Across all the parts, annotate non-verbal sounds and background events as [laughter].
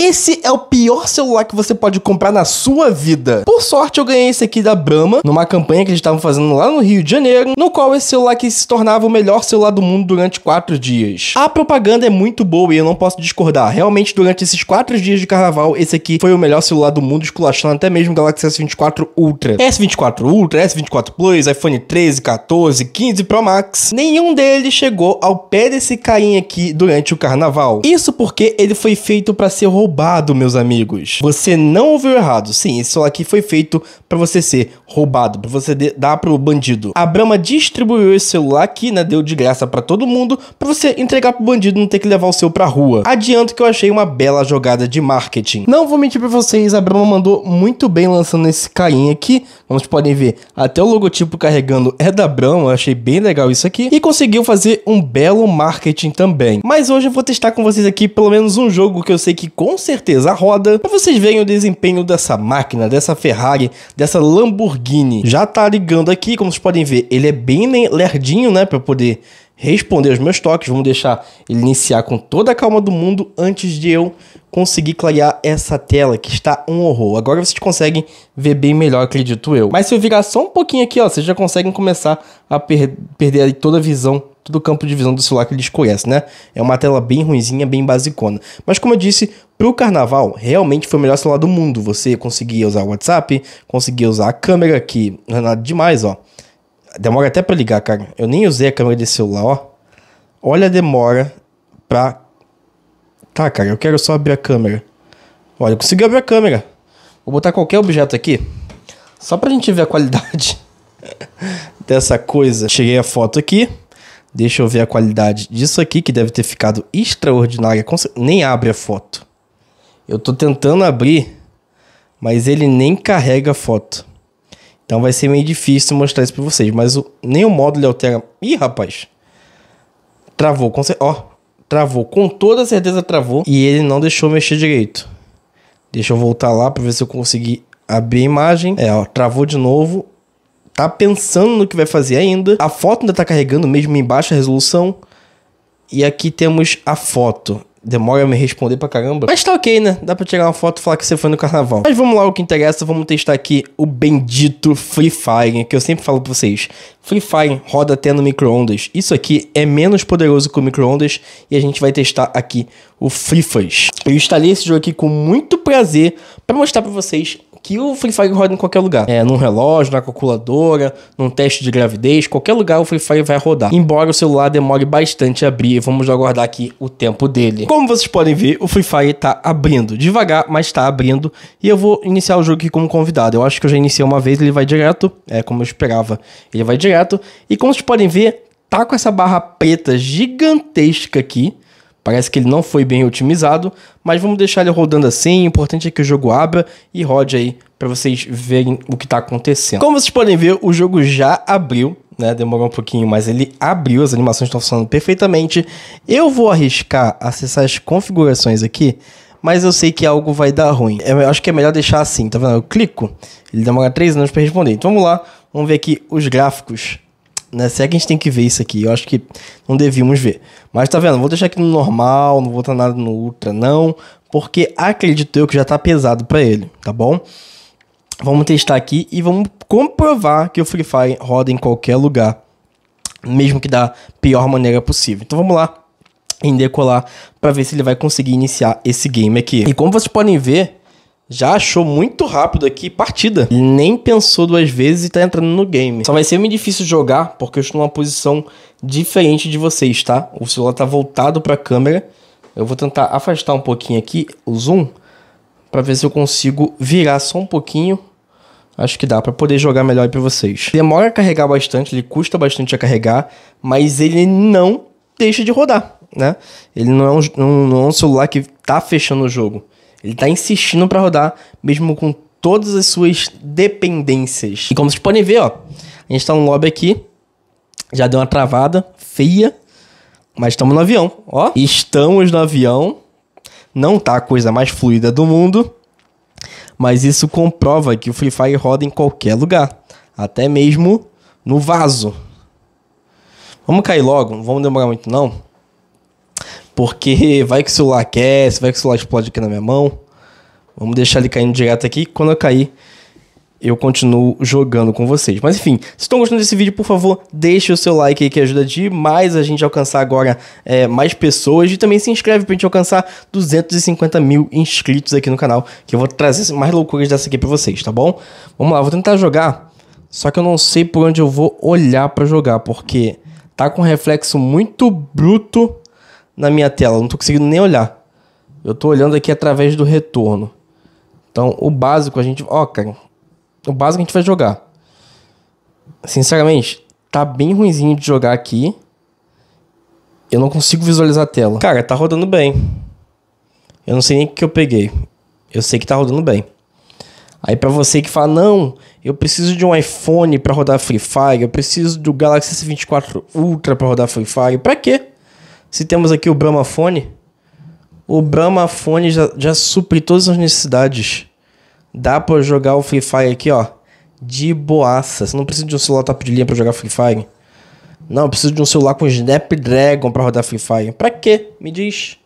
Esse é o pior celular que você pode comprar na sua vida. Por sorte, eu ganhei esse aqui da Brahma, numa campanha que eles estavam fazendo lá no Rio de Janeiro, no qual esse celular que se tornava o melhor celular do mundo durante quatro dias. A propaganda é muito boa e eu não posso discordar. Realmente, durante esses quatro dias de carnaval, esse aqui foi o melhor celular do mundo, esculachando até mesmo o Galaxy S24 Ultra. S24 Ultra, S24 Plus, iPhone 13, 14, 15 Pro Max. Nenhum deles chegou ao pé desse carinha aqui durante o carnaval. Isso porque ele foi feito para ser roubado roubado, meus amigos. Você não ouviu errado. Sim, esse celular aqui foi feito para você ser roubado, para você dar pro bandido. A Brahma distribuiu esse celular aqui, né? Deu de graça para todo mundo, para você entregar pro bandido não ter que levar o seu pra rua. Adianto que eu achei uma bela jogada de marketing. Não vou mentir para vocês, a Brahma mandou muito bem lançando esse Caim aqui. Como vocês podem ver, até o logotipo carregando é da Brahma, eu achei bem legal isso aqui. E conseguiu fazer um belo marketing também. Mas hoje eu vou testar com vocês aqui pelo menos um jogo que eu sei que com certeza roda, para vocês verem o desempenho dessa máquina, dessa Ferrari, dessa Lamborghini. Já tá ligando aqui, como vocês podem ver, ele é bem lerdinho, né, para poder responder aos meus toques. Vamos deixar ele iniciar com toda a calma do mundo antes de eu conseguir clarear essa tela, que está um horror. Agora vocês conseguem ver bem melhor, acredito eu. Mas se eu virar só um pouquinho aqui, ó, vocês já conseguem começar a per perder toda a visão do campo de visão do celular que eles conhecem, né? É uma tela bem ruinzinha, bem basicona. Mas como eu disse, Pro carnaval, realmente foi o melhor celular do mundo. Você conseguia usar o WhatsApp, conseguia usar a câmera, que não é nada demais, ó. Demora até para ligar, cara. Eu nem usei a câmera desse celular, ó. Olha a demora pra. Tá, cara, eu quero só abrir a câmera. Olha, eu consegui abrir a câmera. Vou botar qualquer objeto aqui. Só pra gente ver a qualidade [laughs] dessa coisa. Cheguei a foto aqui. Deixa eu ver a qualidade disso aqui, que deve ter ficado extraordinária. Nem abre a foto. Eu tô tentando abrir, mas ele nem carrega foto. Então vai ser meio difícil mostrar isso para vocês, mas o, nem o módulo altera. Ih, rapaz. Travou, com ó, travou, com toda certeza travou e ele não deixou mexer direito. Deixa eu voltar lá para ver se eu consegui abrir a imagem. É, ó, travou de novo. Tá pensando no que vai fazer ainda. A foto ainda tá carregando mesmo em baixa resolução. E aqui temos a foto demora me responder pra caramba. Mas tá ok, né? Dá pra tirar uma foto e falar que você foi no carnaval. Mas vamos lá, o que interessa, vamos testar aqui o bendito Free Fire, que eu sempre falo pra vocês. Free Fire roda até no micro-ondas. Isso aqui é menos poderoso que o micro-ondas e a gente vai testar aqui o Free Fuzz. Eu instalei esse jogo aqui com muito prazer para mostrar pra vocês que o Free Fire roda em qualquer lugar. É, num relógio, na calculadora, num teste de gravidez, qualquer lugar o Free Fire vai rodar. Embora o celular demore bastante a abrir, vamos aguardar aqui o tempo dele. Como vocês podem ver, o Free Fire tá abrindo, devagar, mas tá abrindo. E eu vou iniciar o jogo aqui como convidado. Eu acho que eu já iniciei uma vez, ele vai direto, é como eu esperava. Ele vai direto. E como vocês podem ver, tá com essa barra preta gigantesca aqui Parece que ele não foi bem otimizado, mas vamos deixar ele rodando assim. O importante é que o jogo abra e rode aí para vocês verem o que está acontecendo. Como vocês podem ver, o jogo já abriu, né? Demorou um pouquinho, mas ele abriu, as animações estão funcionando perfeitamente. Eu vou arriscar acessar as configurações aqui, mas eu sei que algo vai dar ruim. É, eu acho que é melhor deixar assim, tá vendo? Eu clico, ele demora 3 anos para responder. Então vamos lá, vamos ver aqui os gráficos né? Se é que a gente tem que ver isso aqui, eu acho que não devíamos ver. Mas tá vendo, vou deixar aqui no normal, não vou botar nada no ultra não, porque acredito eu que já tá pesado para ele, tá bom? Vamos testar aqui e vamos comprovar que o Free Fire roda em qualquer lugar, mesmo que da pior maneira possível. Então vamos lá em decolar para ver se ele vai conseguir iniciar esse game aqui. E como vocês podem ver, já achou muito rápido aqui partida. nem pensou duas vezes e tá entrando no game. Só vai ser meio difícil jogar, porque eu estou numa posição diferente de vocês, tá? O celular tá voltado pra câmera. Eu vou tentar afastar um pouquinho aqui o zoom, para ver se eu consigo virar só um pouquinho. Acho que dá para poder jogar melhor para vocês. Demora a carregar bastante, ele custa bastante a carregar, mas ele não deixa de rodar, né? Ele não é um, não é um celular que tá fechando o jogo. Ele está insistindo para rodar, mesmo com todas as suas dependências. E como vocês podem ver, ó, a gente está no lobby aqui, já deu uma travada feia, mas estamos no avião, ó. Estamos no avião, não tá a coisa mais fluida do mundo, mas isso comprova que o Free Fire roda em qualquer lugar, até mesmo no vaso. Vamos cair logo, não vamos demorar muito não. Porque vai que o celular aquece, vai que o celular explode aqui na minha mão. Vamos deixar ele caindo direto aqui. Quando eu cair, eu continuo jogando com vocês. Mas enfim, se estão gostando desse vídeo, por favor, deixe o seu like aí que ajuda demais a gente alcançar agora é, mais pessoas. E também se inscreve pra gente alcançar 250 mil inscritos aqui no canal, que eu vou trazer mais loucuras dessa aqui pra vocês, tá bom? Vamos lá, vou tentar jogar, só que eu não sei por onde eu vou olhar pra jogar, porque tá com um reflexo muito bruto na minha tela, não tô conseguindo nem olhar. Eu tô olhando aqui através do retorno. Então, o básico a gente. Ó, cara, o básico a gente vai jogar. Sinceramente, tá bem ruimzinho de jogar aqui. Eu não consigo visualizar a tela. Cara, tá rodando bem. Eu não sei nem o que eu peguei. Eu sei que tá rodando bem. Aí para você que fala, não, eu preciso de um iPhone para rodar Free Fire, eu preciso do Galaxy S24 Ultra para rodar Free Fire. Para quê? Se temos aqui o Brahmafone, o Brahmafone já, já supre todas as necessidades. Dá para jogar o Free Fire aqui, ó, de boaça. Você não precisa de um celular top de linha para jogar Free Fire. Não, eu preciso de um celular com Snapdragon para rodar Free Fire. Pra quê? Me diz.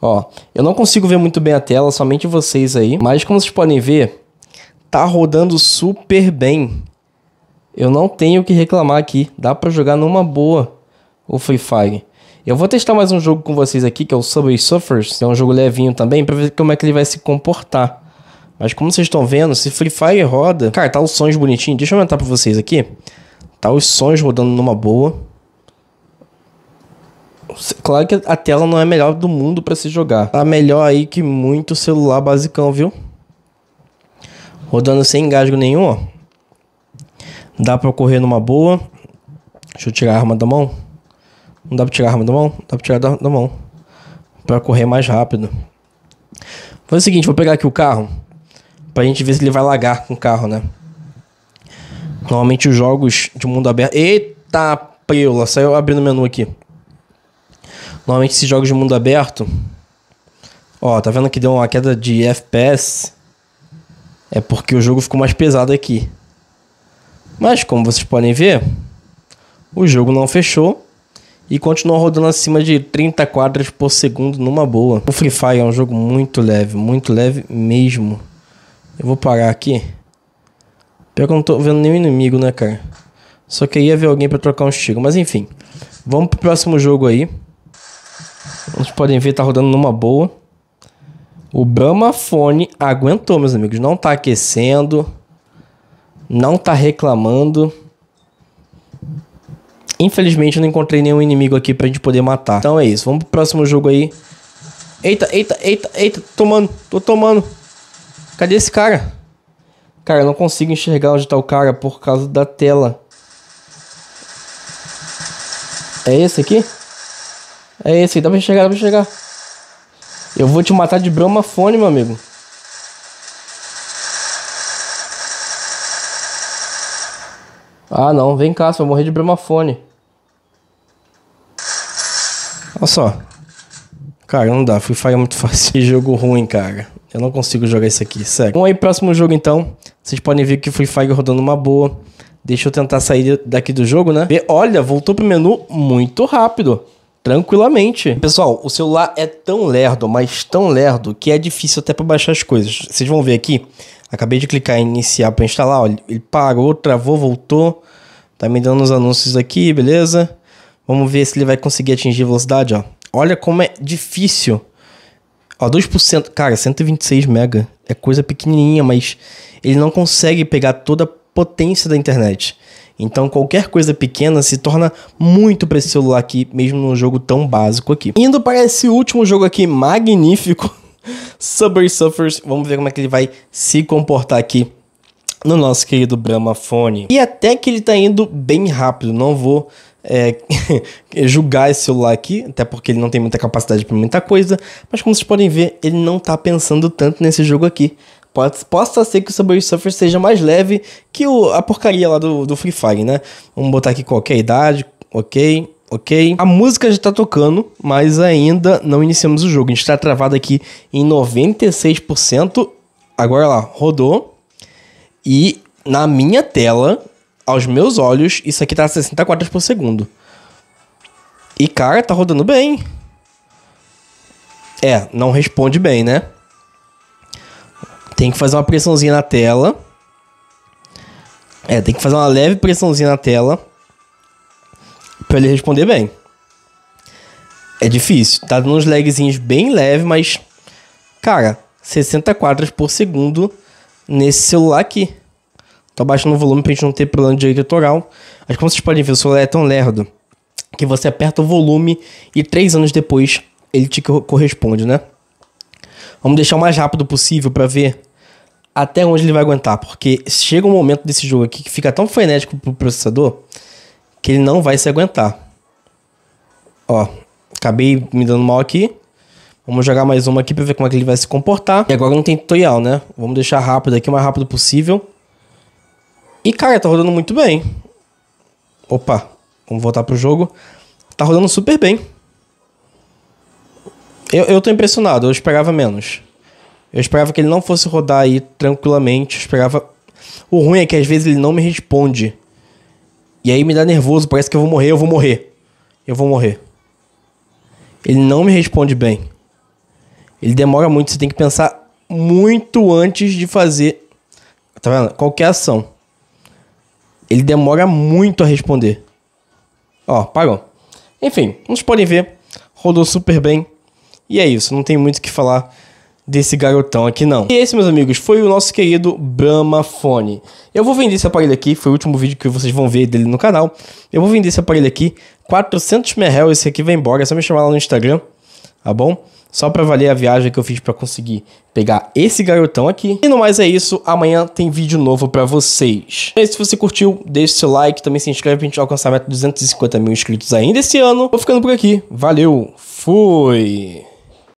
Ó, eu não consigo ver muito bem a tela, somente vocês aí. Mas como vocês podem ver, tá rodando super bem. Eu não tenho o que reclamar aqui. Dá para jogar numa boa o Free Fire. Eu vou testar mais um jogo com vocês aqui, que é o Subway Surfers, que é um jogo levinho também, pra ver como é que ele vai se comportar. Mas como vocês estão vendo, se Free Fire roda... Cara, tá os sons bonitinhos. Deixa eu aumentar pra vocês aqui. Tá os sons rodando numa boa. Claro que a tela não é a melhor do mundo para se jogar. Tá melhor aí que muito celular basicão, viu? Rodando sem engasgo nenhum, ó. Dá pra correr numa boa. Deixa eu tirar a arma da mão. Não dá pra tirar a arma da mão? Dá pra tirar da, da mão. Pra correr mais rápido. Vou fazer o seguinte, vou pegar aqui o carro. Pra gente ver se ele vai lagar com o carro, né? Normalmente os jogos de mundo aberto... Eita preula, saiu abrindo o menu aqui. Normalmente esses jogos de mundo aberto... Ó, tá vendo que deu uma queda de FPS? É porque o jogo ficou mais pesado aqui. Mas como vocês podem ver, o jogo não fechou e continua rodando acima de 30 quadras por segundo numa boa. O Free Fire é um jogo muito leve, muito leve mesmo. Eu vou parar aqui. Pior que eu não tô vendo nenhum inimigo, né, cara? Só que ia ver alguém para trocar um tiros, mas enfim. Vamos pro próximo jogo aí. Vocês podem ver, tá rodando numa boa. O Bramafone aguentou, meus amigos. Não tá aquecendo. Não tá reclamando. Infelizmente eu não encontrei nenhum inimigo aqui pra gente poder matar. Então é isso, vamos pro próximo jogo aí. Eita, eita, eita, eita, tomando, tô tomando. Cadê esse cara? Cara, eu não consigo enxergar onde tá o cara por causa da tela. É esse aqui? É esse, dá pra enxergar, dá pra enxergar. Eu vou te matar de Fone, meu amigo. Ah, não. Vem cá, você vai morrer de bramafone. Olha só. Cara, não dá. Free Fire é muito [laughs] fácil. Jogo ruim, cara. Eu não consigo jogar isso aqui, sério. Bom, aí próximo jogo então. Vocês podem ver que Free Fire rodando uma boa. Deixa eu tentar sair daqui do jogo, né? olha, voltou pro menu muito rápido tranquilamente. Pessoal, o celular é tão lerdo, mas tão lerdo, que é difícil até para baixar as coisas. Vocês vão ver aqui, acabei de clicar em iniciar para instalar, olha, ele parou, travou, voltou. Tá me dando os anúncios aqui, beleza? Vamos ver se ele vai conseguir atingir velocidade, ó. Olha como é difícil. Ó, 2%, cara, 126 mega é coisa pequenininha, mas ele não consegue pegar toda potência da internet. Então qualquer coisa pequena se torna muito para esse celular aqui, mesmo num jogo tão básico aqui. Indo para esse último jogo aqui magnífico, [laughs] Subway Surfers, vamos ver como é que ele vai se comportar aqui no nosso querido Brahma Fone. E até que ele está indo bem rápido, não vou é, [laughs] julgar esse celular aqui, até porque ele não tem muita capacidade para muita coisa, mas como vocês podem ver, ele não está pensando tanto nesse jogo aqui. Pode, possa ser que o Subway Surfer seja mais leve que o, a porcaria lá do, do Free Fire, né? Vamos botar aqui qualquer idade, ok, ok. A música já tá tocando, mas ainda não iniciamos o jogo. A gente tá travado aqui em 96%. Agora lá, rodou. E na minha tela, aos meus olhos, isso aqui tá a 60 quadros por segundo. E cara, tá rodando bem. É, não responde bem, né? Tem que fazer uma pressãozinha na tela. É, tem que fazer uma leve pressãozinha na tela para ele responder bem. É difícil, tá dando uns lagzinhos bem leve, mas cara, 60 quadros por segundo nesse celular aqui. Tô baixando o volume pra gente não ter problema de direito autoral. Mas como vocês podem ver, o celular é tão lerdo que você aperta o volume e três anos depois ele te corresponde, né? Vamos deixar o mais rápido possível para ver até onde ele vai aguentar. Porque chega um momento desse jogo aqui que fica tão frenético pro processador que ele não vai se aguentar. Ó, acabei me dando mal aqui. Vamos jogar mais uma aqui pra ver como é que ele vai se comportar. E agora não tem tutorial, né? Vamos deixar rápido aqui, o mais rápido possível. E, cara, tá rodando muito bem. Opa, vamos voltar pro jogo. Tá rodando super bem. Eu, eu tô impressionado, eu esperava menos. Eu esperava que ele não fosse rodar aí tranquilamente. Eu esperava. O ruim é que às vezes ele não me responde. E aí me dá nervoso, parece que eu vou morrer, eu vou morrer. Eu vou morrer. Ele não me responde bem. Ele demora muito, você tem que pensar muito antes de fazer. Tá vendo? Qualquer ação. Ele demora muito a responder. Ó, parou. Enfim, vocês podem ver. Rodou super bem. E é isso, não tem muito o que falar desse garotão aqui não. E esse, meus amigos, foi o nosso querido Bramafone. Eu vou vender esse aparelho aqui, foi o último vídeo que vocês vão ver dele no canal. Eu vou vender esse aparelho aqui, 400 merrel, esse aqui vai embora, é só me chamar lá no Instagram, tá bom? Só para valer a viagem que eu fiz para conseguir pegar esse garotão aqui. E no mais é isso, amanhã tem vídeo novo para vocês. E se você curtiu, deixe seu like, também se inscreve pra gente alcançar a meta de 250 mil inscritos ainda esse ano. Vou ficando por aqui, valeu, fui!